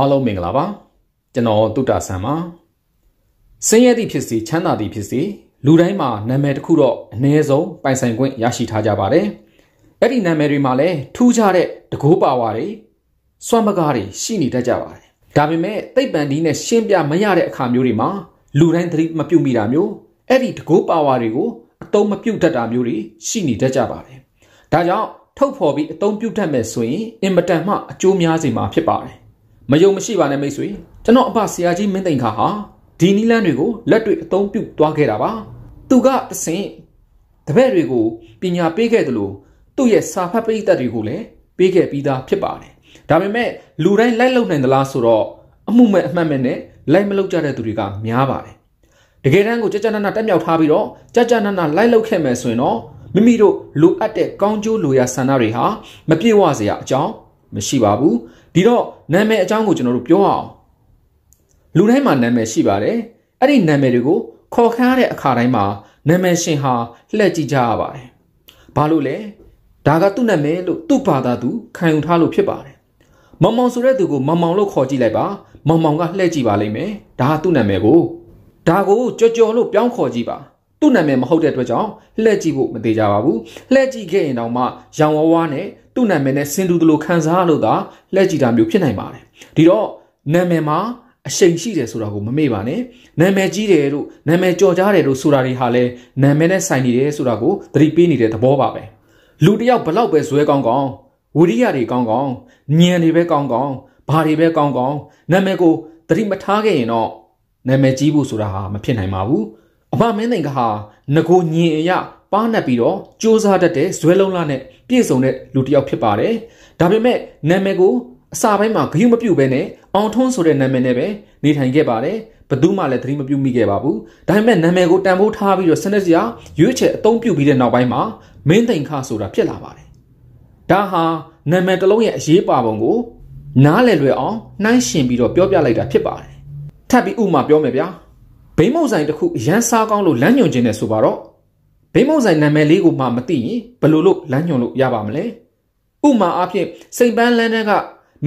အားလုံးမင်္ဂလာပါကျွန်တော်တုတ္တဆန်ပါဆင်းရဲသည့်ဖြစ်စေချမ်းသာသည့်ဖြစ်စေလူတိုင်းမှာနာမည်တစ်ခုတော့အနည်းဆုံးပိုင်ဆိုင်ခွင့်ရရှိထားကြပါတယ်အဲ့ဒီနာမည်တွေမှာလည်းထူးခြားတဲ့တကိုးပါဝါတွေစွမ်းပကားတွေရှိနေတတ်ကြပါတယ်ဒါပေမဲ့သိပ္ပံဒီနဲ့ရှင်းပြမရတဲ့အခါမျိုးတွေမှာလူတိုင်းသတိမပြုမိတာမျိုးအဲ့ဒီတကိုးပါဝါတွေကိုအတုံးမပြုတ်တတ်တာမျိုးတွေရှိနေတတ်ကြပါတယ်ဒါကြောင့်ထုတ်ဖော်ပြီးအသုံးပြုတတ်မယ်ဆိုရင်အင်မတန်မှအကျိုးများစေမှာဖြစ်ပါတယ်မယုံမရှိပါနဲ့မိတ်ဆွေကျွန်တော်အဖဆရာကြီးမင်းသိန်ခါဟာဒီနီလန်းတွေကိုလက်တွေအသုံးပြုသွားခဲ့တာပါသူကတဆင့်တပည့်တွေကိုပညာပေးခဲ့တယ်လို့သူ့ရဲ့စာဖတ်ပရိသတ်တွေကိုလည်းပေးခဲ့ပြီးသားဖြစ်ပါတယ်ဒါပေမဲ့လူတိုင်းလိုက်လုံနိုင်သလားဆိုတော့အမှုမဲ့အမှတ်မဲ့နဲ့လိုက်မလုံကြတဲ့သူတွေကများပါတယ်တကယ်တမ်းကိုကြကြနနာတက်မြောက်ထားပြီးတော့ကြကြနနာလိုက်လုံခဲ့မယ်ဆိုရင်တော့မိမိတို့လိုအပ်တဲ့ကောင်းကျိုးလိုရာဆန္ဒတွေဟာမပြည့်ဝစရာအကြောင်းမရှိပါဘူးဒီတော့နာမည်အကြောင်းကိုကျွန်တော်တို့ပြောအောင်လူတိုင်းမှာနာမည်ရှိပါတယ်အဲ့ဒီနာမည်တွေကိုခေါ်ခါရတဲ့အခါတိုင်းမှာနာမည်ရှင်ဟာလှည့်ကြည့်ကြရပါတယ်ဘာလို့လဲဒါကသူ့နာမည်လို့သူ့ဘာသာသူခံယူထားလို့ဖြစ်ပါတယ်မောင်မောင်ဆိုတဲ့သူကိုမောင်မောင်လို့ခေါ်ကြည့်လိုက်ပါမောင်မောင်ကလှည့်ကြည့်ပါလိမ့်မယ်ဒါကသူ့နာမည်ကိုဒါကိုကြော်ကြော်လို့ပြောင်းခေါ်ကြည့်ပါသူ့နာမည်မဟုတ်တဲ့အတွက်ကြောင့်လှည့်ကြည့်ဖို့မသေးကြပါဘူးလှည့်ကြည့်ခဲ့ရင်တောင်မှရောင်ဝါးဝါးနဲ့သူ့နာမည်နဲ့ဆင်တူသလိုခံစားလို့သာလက်ကြည်တာမျိုးဖြစ်နိုင်ပါတယ်ဒီတော့နာမည်မှာအရှိန်ရှိတယ်ဆိုတာကိုမမေ့ပါနဲ့နာမည်ကြီးတယ်လို့နာမည်ကြော်ကြားတယ်လို့ဆိုတာတွေဟာလဲနာမည်နဲ့ဆိုင်နေတယ်ဆိုတာကိုသတိပေးနေတဲ့သဘောပါပဲလူတယောက်ဘလောက်ပဲဇွဲကောင်းကောင်းဝိရိယတွေကောင်းကောင်းဉာဏ်တွေပဲကောင်းကောင်းဘာတွေပဲကောင်းကောင်းနာမည်ကိုသတိမထားခဲ့ရင်တော့နာမည်ကြီးဖို့ဆိုတာဟာမဖြစ်နိုင်ပါဘူးအမမင်းသိင်ကဟာငကိုညင်အရပါနှက်ပြီးတော့စူးစမ်းတတ်တဲ့ဇွဲလုံးလားနဲ့ပြည့်စုံတဲ့လူတစ်ယောက်ဖြစ်ပါတယ်။ဒါပေမဲ့နာမည်ကိုအစာပိုင်းမှာဂယုမပြုတ်ပဲနဲ့အောင်ထွန်းဆိုတဲ့နာမည်နဲ့ပဲနေထိုင်ခဲ့ပါတယ်။ဘသူမှလည်းသတိမပြုမိခဲ့ပါဘူး။ဒါပေမဲ့နာမည်ကိုတန်ဖိုးထားပြီးတော့စနစ်စရာရွေးချယ်အသုံးပြုပြီးတဲ့နောက်ပိုင်းမှာမင်းသိန်ခဆိုတာဖြစ်လာပါတယ်။ဒါဟာနာမည်တစ်လုံးရဲ့အရေးပါပုံကိုနားလည်လွယ်အောင်နှိုင်းရှင်ပြီးတော့ပြောပြလိုက်တာဖြစ်ပါတယ်။ထပ်ပြီးဥမာပြောမယ်ဗျာ။ဘိမ့်မုံဆိုင်တစ်ခုရန်စားကောင်းလို့လမ်းညွန်ခြင်းနဲ့ဆိုပါတော့ဘိမုံဆိုင်နာမည်လေးကိုမှမသိရင်ဘယ်လိုလုပ်လမ်းညွှန်လို့ရပါမလဲ။ဥမာအားဖြင့်စိန်ပန်းလန်းတဲ့က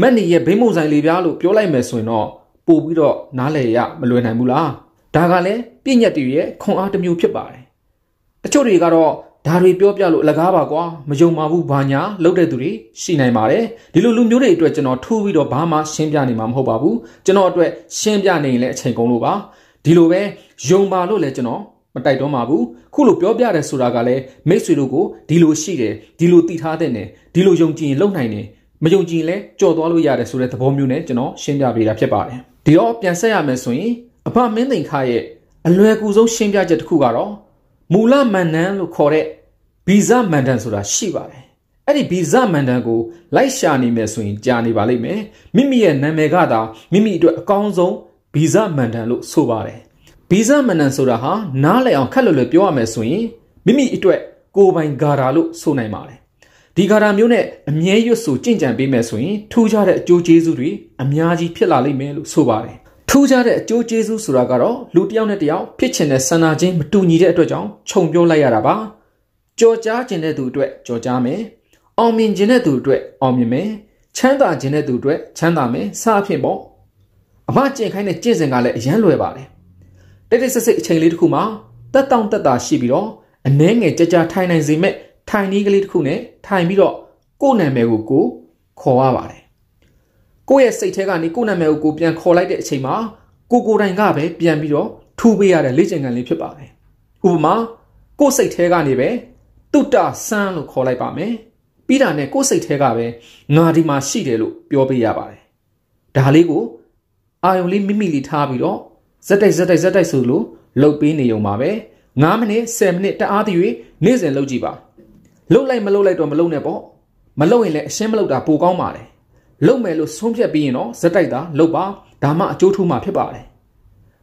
မက်နေရဲ့ဘိမုံဆိုင်လေးပြားလို့ပြောလိုက်မယ်ဆိုရင်တော့ပို့ပြီးတော့နားလည်ရမလွယ်နိုင်ဘူးလား။ဒါကလည်းပြည့်ညက်တွေရဲ့ခွန်အားတစ်မျိုးဖြစ်ပါတယ်။တချို့တွေကတော့ဒါတွေပြောပြလို့အလကားပါကွာမယုံပါဘူးဘာညာလုပ်တဲ့သူတွေရှိနိုင်ပါတယ်ဒီလိုလူမျိုးတွေအတွက်ကျွန်တော်ထိုးပြီးတော့ဘာမှရှင်းပြနေမှာမဟုတ်ပါဘူးကျွန်တော်အတွက်ရှင်းပြနေရင်လည်းအချိန်ကုန်လို့ပါဒီလိုပဲယုံပါလို့လည်းကျွန်တော်မတိုက်တော့ပါဘူးခုလိုပြောပြတယ်ဆိုတာကလည်းမိတ်ဆွေတို့ကိုဒီလိုရှိတယ်ဒီလိုသိထားတဲ့နဲ့ဒီလိုယုံကြည်ရင်လုပ်နိုင်တယ်မယုံကြည်ရင်လည်းကြော်သွားလို့ရတယ်ဆိုတဲ့သဘောမျိုးနဲ့ကျွန်တော်ရှင်းပြပေးတာဖြစ်ပါတယ်ဒီတော့ပြန်ဆက်ရမယ်ဆိုရင်အဖမင်းသိန်ခရဲ့အလွယ်ကူဆုံးရှင်းပြချက်တစ်ခုကတော့မူလမန္တန်လို့ခေါ်တဲ့ဗီဇမန္တန်ဆိုတာရှိပါတယ်အဲ့ဒီဗီဇမန္တန်ကို လိုက်ရှာနေမယ်ဆိုရင်ကြာနေပါလိမ့်မယ်မိမိရဲ့နာမည်ကသာမိမိအတွက်အကောင်းဆုံးဗီဇမန္တန်လို့ဆိုပါတယ်ဗီဇမနန်ဆိုတာဟာနားလည်အောင်ခက်လွယ်လွယ်ပြောရမယ်ဆိုရင်မိမိအတွက်ကိုယ်ပိုင်ဂါရာလို့ဆိုနိုင်ပါတယ်ဒီဂါရာမျိုးနဲ့အမြဲရွတ်ဆိုကြင်ကြံပေးမယ်ဆိုရင်ထူးခြားတဲ့အကျိုးကျေးဇူးတွေအများကြီးဖြစ်လာလိမ့်မယ်လို့ဆိုပါတယ်ထူးခြားတဲ့အကျိုးကျေးဇူးဆိုတာကတော့လူတစ်ယောက်နဲ့တစ်ယောက်ဖြစ်ချင်တဲ့ဆန္ဒချင်းမတူညီတဲ့အတွက်ကြောင့်ခြုံပြောလိုက်ရတာပါကြော်ကြားခြင်းတဲ့သူအတွက်ကြော်ကြားမယ်အောင်မြင်ခြင်းတဲ့သူအတွက်အောင်မြင်မယ်ချမ်းသာခြင်းတဲ့သူအတွက်ချမ်းသာမယ်စအဖြစ်ပေါ့အမကျင့်ခိုင်းတဲ့ကျင့်စဉ်ကလည်းအရန်လွယ်ပါတယ်တိတ်တိတ်ဆိတ်ဆိတ်အချိန်လေးတစ်ခုမှာတက်တောင့်တက်တာရှိပြီးတော့အနှဲငယ်ကြကြထိုင်နိုင်စေမဲ့ထိုင်နည်းကလေးတစ်ခုနဲ့ထိုင်ပြီးတော့ကိုယ့်နာမည်ကိုကိုခေါ်ရပါတယ်ကိုယ့်ရဲ့စိတ်ထဲကနေကိုယ့်နာမည်ကိုကိုပြန်ခေါ်လိုက်တဲ့အချိန်မှာကိုကိုတိုင်ကပဲပြန်ပြီးတော့ထူပေးရတဲ့လေ့ကျင့်ခန်းလေးဖြစ်ပါတယ်ဥပမာကိုယ့်စိတ်ထဲကနေပဲတုတ္တဆန်းလို့ခေါ်လိုက်ပါမယ်ပြီးတာနဲ့ကိုယ့်စိတ်ထဲကပဲငါဒီမှာရှိတယ်လို့ပြောပေးရပါတယ်ဒါလေးကိုအာယုံလေးမိမိလေးထားပြီးတော့ဇက်တိုက်ဇက်တိုက်ဇက်တိုက်ဆိုလို့လှုပ်ပေးနေုံပါပဲ9မိနစ်10မိနစ်တအားတရွေ့နေ့စဉ်လှုပ်ကြည့်ပါလှုပ်လိုက်မလှုပ်လိုက်တော့မလှုပ်နဲ့ပေါ့မလှုပ်ရင်လည်းအရှင်းမလှုပ်တာပိုကောင်းပါတယ်လှုပ်မယ်လို့ဆုံးဖြတ်ပြီးရင်တော့ဇက်တိုက်တာလှုပ်ပါဒါမှအကျိုးထူးမှာဖြစ်ပါတယ်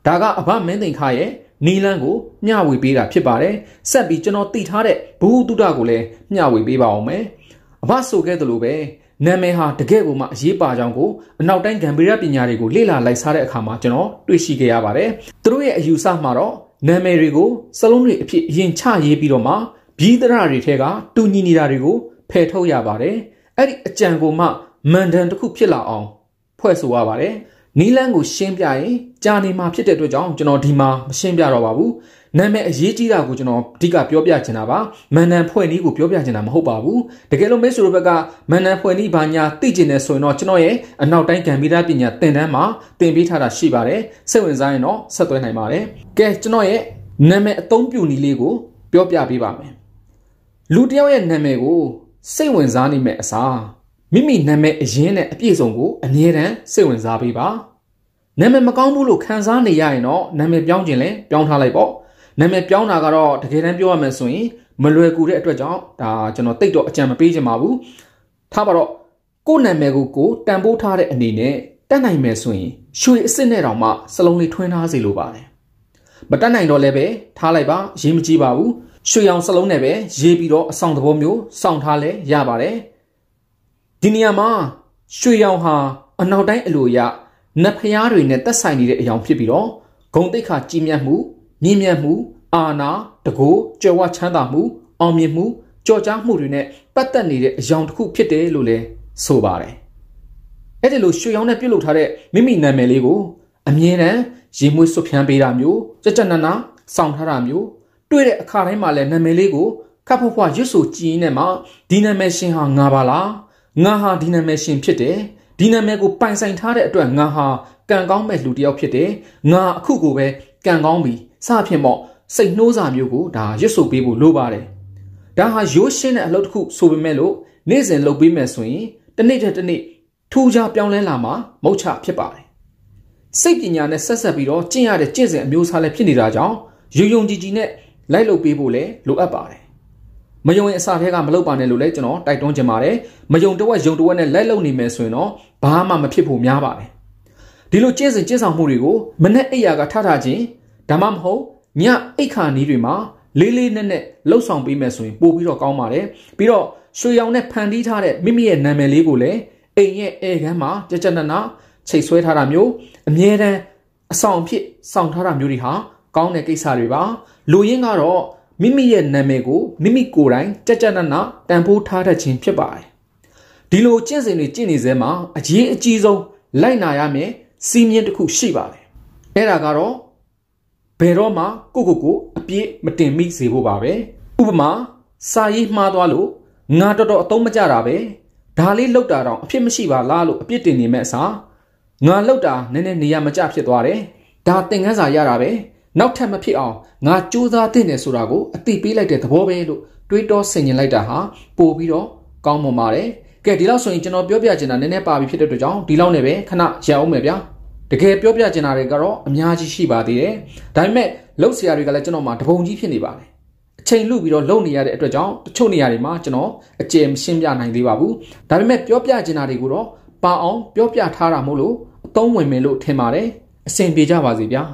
ဒါကအဘမင်းသိန်ခါရဲ့နီလန်းကိုမျှဝေပေးတာဖြစ်ပါတယ်ဆက်ပြီးကျွန်တော်တည်ထားတဲ့ဘုဟုတုတကိုလည်းမျှဝေပေးပါအောင်မယ်အဘဆိုခဲ့သလိုပဲနာမည်ဟာတကယ့်ကိုမှအရေးပါကြောင်းကိုအနောက်တိုင်းဂမ်ဘီယာပညာတွေကိုလေ့လာလိုက်စားတဲ့အခါမှာကျွန်တော်တွေ့ရှိခဲ့ရပါတယ်။သူတို့ရဲ့အယူဆမှာတော့နာမည်တွေကိုစလုံးတွေအဖြစ်အရင်ချရေးပြီးတော့မှဘီးသရတွေထဲကတူညီနေတာတွေကိုဖယ်ထုတ်ရပါတယ်။အဲ့ဒီအကြံကိုမှမန်ဒန်တစ်ခုဖြစ်လာအောင် ဖွဲ့ဆိုရပါတယ်။နီးလန်းကိုရှင်းပြရင်ကြာနေမှာဖြစ်တဲ့အတွက်ကြောင့်ကျွန်တော်ဒီမှာမရှင်းပြတော့ပါဘူးနာမည်အရေးကြီးတာကိုကျွန်တော်အဓိကပြောပြချင်တာပါမန်နန်ဖွဲ့နည်းကိုပြောပြချင်တာမဟုတ်ပါဘူးတကယ်လို့မိတ်ဆွေတို့ဘက်ကမန်နန်ဖွဲ့နည်းဘာညာသိချင်တယ်ဆိုရင်တော့ကျွန်တော်ရဲ့အနောက်တိုင်းကံပီးတာပညာသင်တန်းမှာသင်ပေးထားတာရှိပါတယ်စိတ်ဝင်စားရင်တော့ဆက်သွယ်နိုင်ပါတယ်ကဲကျွန်တော်ရဲ့နာမည်အသုံးပြုနည်းလေးကို ပြောပြပေးပါမယ်လူတစ်ယောက်ရဲ့နာမည်ကိုစိတ်ဝင်စားနိုင်မဲ့အစားမိမိနာမည်အရင်းနဲ့အပြည့်စုံကိုအမြဲတမ်းစိတ်ဝင်စားပေးပါနာမည်မကောင်းဘူးလို့ခံစားနေရရင်တော့နာမည်ပြောင်းခြင်းလဲပြောင်းထားလိုက်ပေါ့နာမည်ပြောင်းတာကတော့တကယ်တမ်းပြောရမယ်ဆိုရင်မလွယ်ကူတဲ့အတွက်ကြောင့်ဒါကျွန်တော်တိတ်တော့အကြံမပေးချင်ပါဘူးထားပါတော့ကိုယ်နာမည်ကိုကိုတန်ဖိုးထားတဲ့အနေနဲ့တတ်နိုင်မယ်ဆိုရင် ရွှေအစ်စ်နဲ့တောင်မှစလုံးလေးထွင်းထားစေလိုပါတယ်မတတ်နိုင်တော့လည်းပဲထားလိုက်ပါရေးမကြည့်ပါဘူးရွှေအောင်စလုံးနဲ့ပဲရေးပြီးတော့အဆောင်သဘောမျိုးစောင့်ထားလဲရပါတယ်ဒီနေရာမှာရွှေရောင်ဟာအနောက်တိုင်းအလိုရနတ်ဖျားတွေနဲ့တက်ဆိုင်နေတဲ့အရာဖြစ်ပြီးတော့ဂုံတိတ်ခါကြီးမြတ်မှုမြင့်မြတ်မှု အာနာတကိုးကြွယ်ဝချမ်းသာမှု အောင်မြင်မှုကြော်ကြားမှုတွေနဲ့ပတ်သက်နေတဲ့အရာတစ်ခုဖြစ်တယ်လို့လည်းဆိုပါတယ်။အဲ့ဒီလိုရွှေရောင်နဲ့ပြုတ်လုထားတဲ့မိမိနာမည်လေးကိုအမြဲတမ်းရေမွေးစွဖြန်းပေးတာမျိုးကြက်ကြက်နာနာစောင့်ထားတာမျိုးတွေ့တဲ့အခါတိုင်းမှာလည်းနာမည်လေးကိုခပ်ဖွားဖွားရွတ်ဆိုကြည့်နေမှဒီနာမည်ရှင်ဟာငါပါလား။ငါဟာဒီနာမည်ရှင်ဖြစ်တယ်ဒီနာမည်ကိုပိုင်ဆိုင်ထားတဲ့အတွက်ငါဟာကံကောင်းမဲ့လူတစ်ယောက်ဖြစ်တယ်ငါအခုကိုပဲကံကောင်းပြီစဖြင့်ပေါ့စိတ်နှိုးစာမျိုးကိုဒါရွတ်ဆိုပေးဖို့လိုပါတယ်ဒါဟာရိုးရှင်းတဲ့အလုပ်တစ်ခုဆိုပေမဲ့လို့နေ့စဉ်လုပ်ပေးမယ်ဆိုရင်တစ်နေ့တစ်နေ့ထူးခြားပြောင်းလဲလာမှာမဟုတ်ချဖြစ်ပါတယ်စိတ်ပညာနဲ့ဆက်ဆက်ပြီးတော့ကျင့်ရတဲ့ကျင့်စဉ်အမျိုးအစားလည်းဖြစ်နေတာကြောင့်ယုံယုံကြည်ကြည်နဲ့လိုက်လုပ်ပေးဖို့လည်းလိုအပ်ပါတယ်မယုံရင်အစာထဲကမလောက်ပါနဲ့လို့လည်းကျွန်တော်တိုက်တွန်းချင်ပါတယ်မယုံတဝက်ယုံတဝက်နဲ့လိုက်လုံနေမယ်ဆိုရင်တော့ဘာမှမဖြစ်ဖို့များပါတယ်ဒီလိုကျင့်စဉ်ကျင့်ဆောင်မှုတွေကိုမနဲ့အိယာကထထခြင်းဒါမှမဟုတ်ညအိတ်ခါနီးတွေမှာလေးလေးနက်နက်လှုပ်ဆောင်ပေးမယ်ဆိုရင်ပို့ပြီးတော့ကောင်းပါတယ်ပြီးတော့ရွှေရောင်နဲ့ဖန်တီးထားတဲ့မိမိရဲ့နာမည်လေးကိုလည်းအိမ်ရဲ့အဲခန်းမှာကြက်ကြက်နက်နက်ချိတ်ဆွဲထားတာမျိုးအမြဲတမ်းအဆောင်ဖြစ်စောင့်ထားတာမျိုးတွေဟာကောင်းတဲ့ကိစ္စတွေပါလူရင်းကတော့မိမိရဲ့နာမည်ကိုမိမိကိုယ်တိုင်ကြကြနနတန်ဖိုးထားတတ်ခြင်းဖြစ်ပါတယ်။ဒီလိုကျင့်စဉ်တွေကျင့်နေစဲမှာအရေးအကြီးဆုံးလိုက်နာရမယ့်စီမင်းတစ်ခု ရှိပါတယ်။အဲ့ဒါကတော့ဘယ်တော့မှကိုကိုကိုအပြည့်မတင်မိစေဖို့ပါပဲ။ဥပမာစာရေးမှားသွားလို့ငါတော်တော်အသုံးမကျတာပဲ။ဒါလေးလောက်တာတော့အဖြစ်မရှိပါလားလို့အပြည့်တင်နေမဲ့အစားငါလောက်တာနည်းနည်းနေရာမကျဖြစ်သွားတယ်။ဒါသင်ခန်းစာရတာပဲ။နောက်ထပ်မဖြစ်အောင်ငါစူးစမ်းသင့်တယ်ဆိုတာကိုအသိပေးလိုက်တဲ့သဘောပဲလို့တွေးတောဆင်ခြင်လိုက်တာဟာပိုပြီးတော့ကောင်းမွန်ပါတယ်။ကဲဒီလောက်ဆိုရင်ကျွန်တော်ပြောပြချင်တာနည်းနည်းပါပြီဖြစ်တဲ့အတွက်ကြောင့်ဒီလောက်နဲ့ပဲခဏရအောင်မယ်ဗျာ။တကယ်ပြောပြချင်တာတွေကတော့အများကြီးရှိပါသေးတယ်။ဒါပေမဲ့လှုပ်ဆရာတွေကလည်းကျွန်တော်မှာတပုံကြီးဖြစ်နေပါတယ်။အချိန်လုပြီးတော့လှုပ်နေရတဲ့အတွက်ကြောင့်တချို့နေရာတွေမှာကျွန်တော်အကျယ်မရှင်းပြနိုင်သေးပါဘူး။ဒါပေမဲ့ပြောပြချင်တာတွေကိုတော့ပါအောင်ပြောပြထားတာမို့လို့အသုံးဝင်မယ်လို့ထင်ပါတယ်။အဆင်ပြေကြပါစေဗျာ။